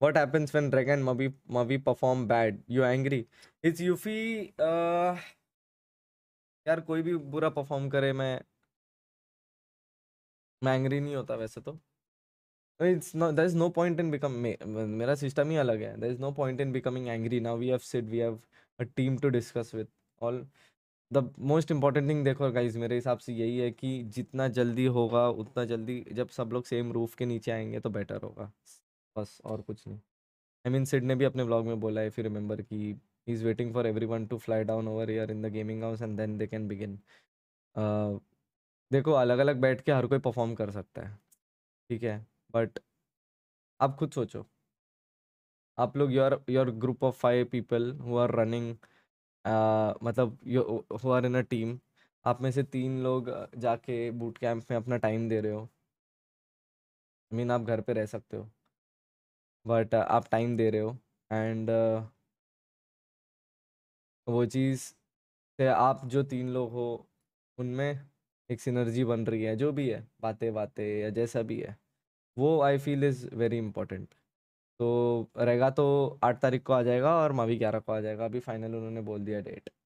What happens when Drake and Mavi Mavi perform bad? You angry? It's Yuffie. Uh, यार कोई भी बुरा perform करे मैं मैं एंग्री नहीं होता वैसे तो it's no there is no point in become मेरा सिस्टम ही अलग है there is no point in becoming angry now we have sit we have a team to discuss with all the most important thing देखो guys मेरे हिसाब से यही है कि जितना जल्दी होगा उतना जल्दी जब सब लोग सेम रूफ के नीचे आएंगे तो बेटर होगा बस और कुछ नहीं आई मीन सिड ने भी अपने ब्लॉग में बोला है फिर रिमेंबर की he is waiting for every one to fly down over year in the gaming house and then they can begin देखो अलग अलग बैठ के हर कोई परफॉर्म कर सकता है ठीक है बट आप खुद सोचो आप लोग your your group of five people who are running मतलब who are in a team आप में से तीन लोग जाके बूट कैंप में अपना टाइम दे रहे हो आई I मीन mean, आप घर पे रह सकते हो बट आप टाइम दे रहे हो एंड वो चीज़ से आप जो तीन लोग हो उनमें एक सिनर्जी बन रही है जो भी है बातें बातें या जैसा भी है वो I feel is very important तो रहेगा तो आठ तारीख को आ जाएगा और मावी ग्यारह को आ जाएगा अभी फाइनल उन्होंने बोल दिया डेट